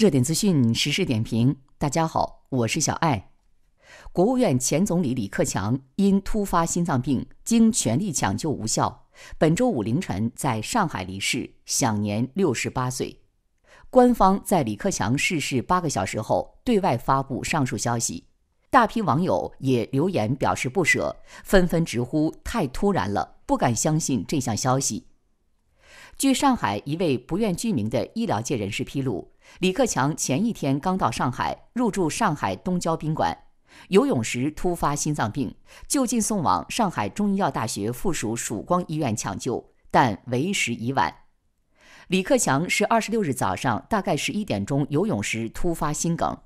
热点资讯、时事点评，大家好，我是小艾。国务院前总理李克强因突发心脏病，经全力抢救无效，本周五凌晨在上海离世，享年六十八岁。官方在李克强逝世八个小时后对外发布上述消息，大批网友也留言表示不舍，纷纷直呼太突然了，不敢相信这项消息。据上海一位不愿具名的医疗界人士披露。李克强前一天刚到上海，入住上海东郊宾馆，游泳时突发心脏病，就近送往上海中医药大学附属曙光医院抢救，但为时已晚。李克强是二十六日早上大概十一点钟游泳时突发心梗。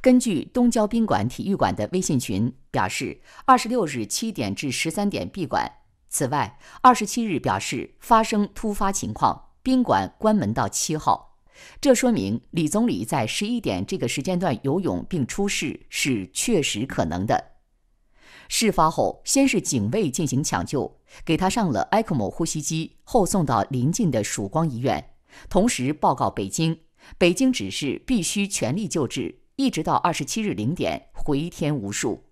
根据东郊宾馆体育馆的微信群表示，二十六日七点至十三点闭馆。此外，二十七日表示发生突发情况，宾馆关门到七号。这说明李总理在十一点这个时间段游泳并出事是确实可能的。事发后，先是警卫进行抢救，给他上了 ECMO 呼吸机，后送到临近的曙光医院，同时报告北京。北京指示必须全力救治，一直到二十七日零点，回天无术。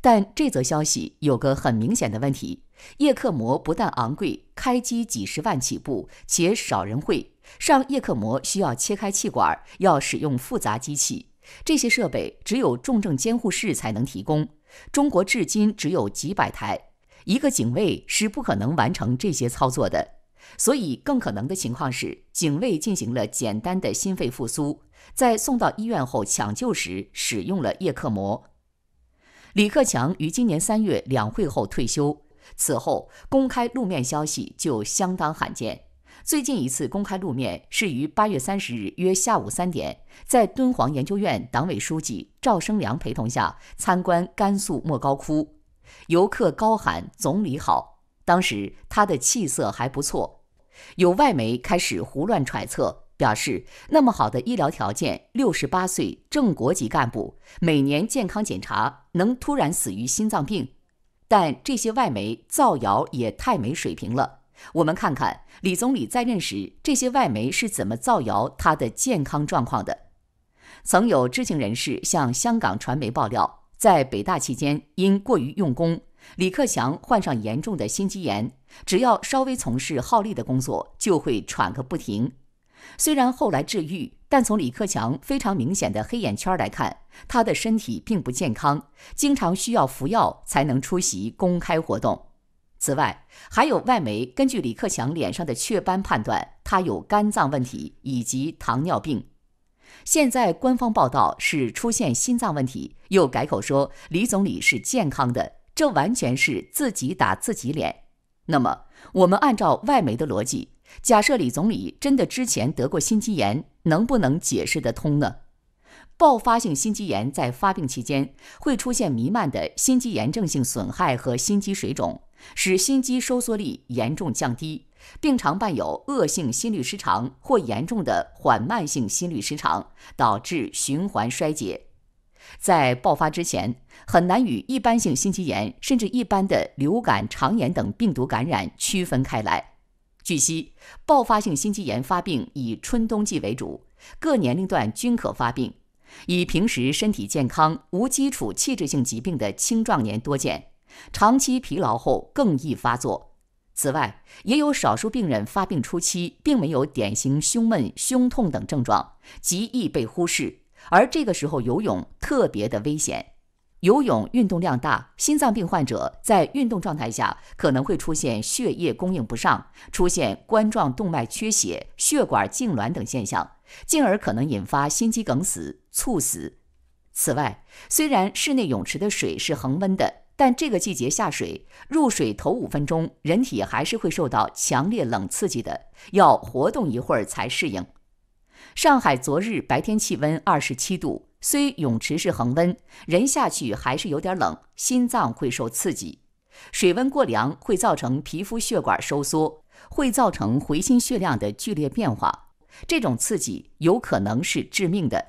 但这则消息有个很明显的问题叶克模不但昂贵，开机几十万起步，且少人会。上叶克膜需要切开气管，要使用复杂机器，这些设备只有重症监护室才能提供。中国至今只有几百台，一个警卫是不可能完成这些操作的。所以更可能的情况是，警卫进行了简单的心肺复苏，在送到医院后抢救时使用了叶克膜。李克强于今年三月两会后退休，此后公开露面消息就相当罕见。最近一次公开露面是于八月三十日约下午三点，在敦煌研究院党委书记赵生良陪同下参观甘肃莫高窟，游客高喊“总理好”。当时他的气色还不错。有外媒开始胡乱揣测，表示那么好的医疗条件，六十八岁正国级干部每年健康检查能突然死于心脏病？但这些外媒造谣也太没水平了。我们看看李总理在任时，这些外媒是怎么造谣他的健康状况的。曾有知情人士向香港传媒爆料，在北大期间，因过于用功，李克强患上严重的心肌炎，只要稍微从事耗力的工作，就会喘个不停。虽然后来治愈，但从李克强非常明显的黑眼圈来看，他的身体并不健康，经常需要服药才能出席公开活动。此外，还有外媒根据李克强脸上的雀斑判断他有肝脏问题以及糖尿病，现在官方报道是出现心脏问题，又改口说李总理是健康的，这完全是自己打自己脸。那么，我们按照外媒的逻辑，假设李总理真的之前得过心肌炎，能不能解释得通呢？爆发性心肌炎在发病期间会出现弥漫的心肌炎症性损害和心肌水肿，使心肌收缩力严重降低，并常伴有恶性心律失常或严重的缓慢性心律失常，导致循环衰竭。在爆发之前，很难与一般性心肌炎甚至一般的流感、肠炎等病毒感染区分开来。据悉，爆发性心肌炎发病以春冬季为主，各年龄段均可发病。以平时身体健康、无基础器质性疾病的青壮年多见，长期疲劳后更易发作。此外，也有少数病人发病初期并没有典型胸闷、胸痛等症状，极易被忽视，而这个时候游泳特别的危险。游泳运动量大，心脏病患者在运动状态下可能会出现血液供应不上，出现冠状动脉缺血、血管痉挛等现象，进而可能引发心肌梗死、猝死。此外，虽然室内泳池的水是恒温的，但这个季节下水，入水头五分钟，人体还是会受到强烈冷刺激的，要活动一会儿才适应。上海昨日白天气温二十七度。虽泳池是恒温，人下去还是有点冷，心脏会受刺激。水温过凉会造成皮肤血管收缩，会造成回心血量的剧烈变化。这种刺激有可能是致命的。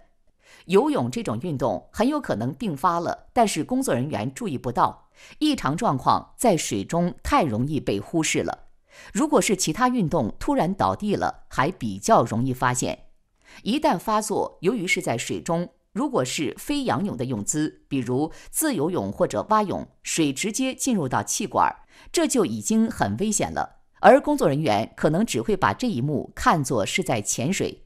游泳这种运动很有可能并发了，但是工作人员注意不到异常状况，在水中太容易被忽视了。如果是其他运动突然倒地了，还比较容易发现。一旦发作，由于是在水中，如果是非仰泳的泳姿，比如自由泳或者蛙泳，水直接进入到气管，这就已经很危险了。而工作人员可能只会把这一幕看作是在潜水，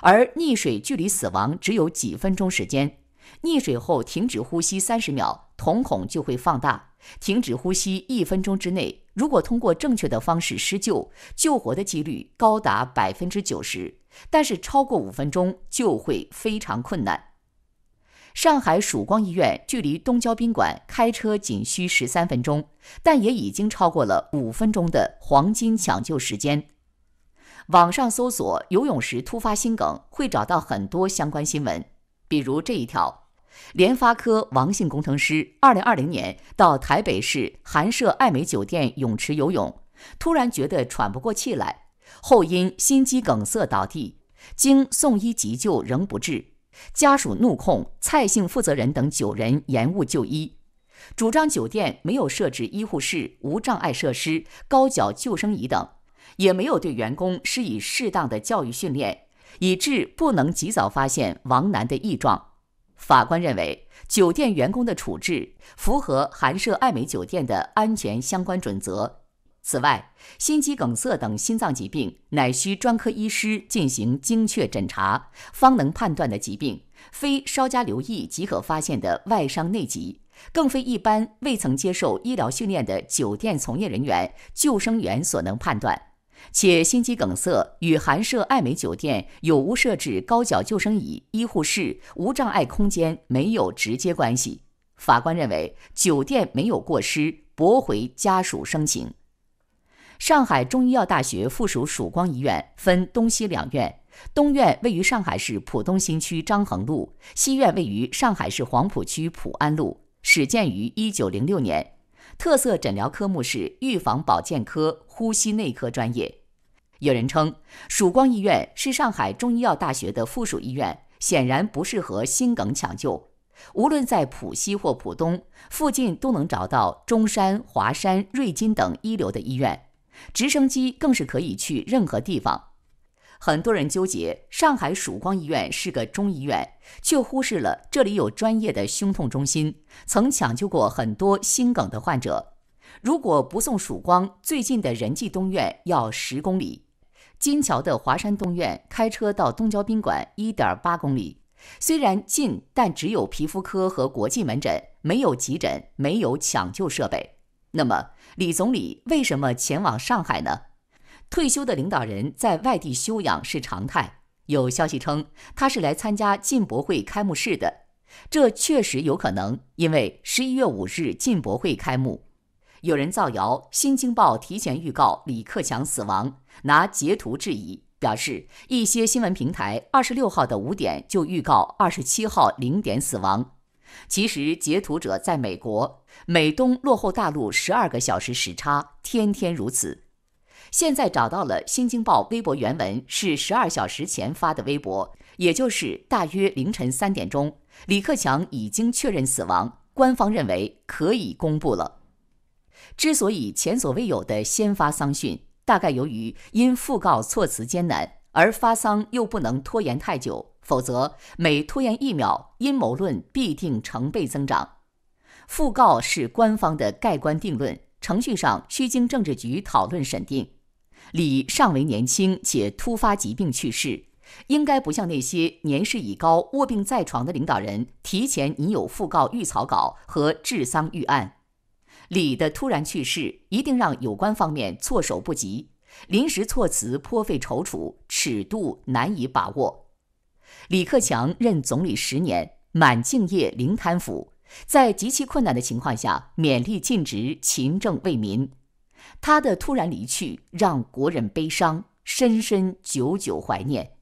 而溺水距离死亡只有几分钟时间。溺水后停止呼吸三十秒，瞳孔就会放大；停止呼吸一分钟之内，如果通过正确的方式施救，救活的几率高达百分之九十。但是超过五分钟就会非常困难。上海曙光医院距离东郊宾馆开车仅需十三分钟，但也已经超过了五分钟的黄金抢救时间。网上搜索“游泳时突发心梗”会找到很多相关新闻，比如这一条：联发科王姓工程师，二零二零年到台北市寒舍爱美酒店泳池游泳，突然觉得喘不过气来，后因心肌梗塞倒地，经送医急救仍不治。家属怒控蔡姓负责人等九人延误就医，主张酒店没有设置医护室、无障碍设施、高脚救生椅等，也没有对员工施以适当的教育训练，以致不能及早发现王楠的异状。法官认为，酒店员工的处置符合韩舍爱美酒店的安全相关准则。此外，心肌梗塞等心脏疾病乃需专科医师进行精确诊查方能判断的疾病，非稍加留意即可发现的外伤内疾，更非一般未曾接受医疗训练的酒店从业人员、救生员所能判断。且心肌梗塞与韩舍艾美酒店有无设置高脚救生椅、医护室、无障碍空间没有直接关系。法官认为酒店没有过失，驳回家属申请。上海中医药大学附属曙光医院分东西两院，东院位于上海市浦东新区张衡路，西院位于上海市黄浦区浦安路。始建于一九零六年，特色诊疗科目是预防保健科、呼吸内科专业。有人称曙光医院是上海中医药大学的附属医院，显然不适合心梗抢救。无论在浦西或浦东附近，都能找到中山、华山、瑞金等一流的医院。直升机更是可以去任何地方。很多人纠结上海曙光医院是个中医院，却忽视了这里有专业的胸痛中心，曾抢救过很多心梗的患者。如果不送曙光，最近的人济东院要十公里，金桥的华山东院开车到东郊宾馆一点八公里。虽然近，但只有皮肤科和国际门诊，没有急诊，没有抢救设备。那么？李总理为什么前往上海呢？退休的领导人在外地休养是常态。有消息称，他是来参加进博会开幕式的，这确实有可能，因为十一月五日进博会开幕。有人造谣《新京报》提前预告李克强死亡，拿截图质疑，表示一些新闻平台二十六号的五点就预告二十七号零点死亡。其实截图者在美国美东落后大陆十二个小时时差，天天如此。现在找到了《新京报》微博原文，是十二小时前发的微博，也就是大约凌晨三点钟。李克强已经确认死亡，官方认为可以公布了。之所以前所未有的先发丧讯，大概由于因讣告措辞艰难，而发丧又不能拖延太久。否则，每拖延一秒，阴谋论必定成倍增长。讣告是官方的盖棺定论，程序上需经政治局讨论审定。李尚为年轻且突发疾病去世，应该不像那些年事已高卧病在床的领导人提前拟有讣告预草稿和治丧预案。李的突然去世一定让有关方面措手不及，临时措辞颇费踌躇，尺度难以把握。李克强任总理十年，满敬业零贪腐，在极其困难的情况下，勉力尽职，勤政为民。他的突然离去，让国人悲伤，深深久久怀念。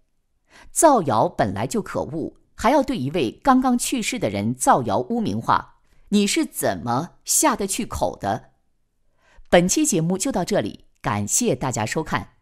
造谣本来就可恶，还要对一位刚刚去世的人造谣污名化，你是怎么下得去口的？本期节目就到这里，感谢大家收看。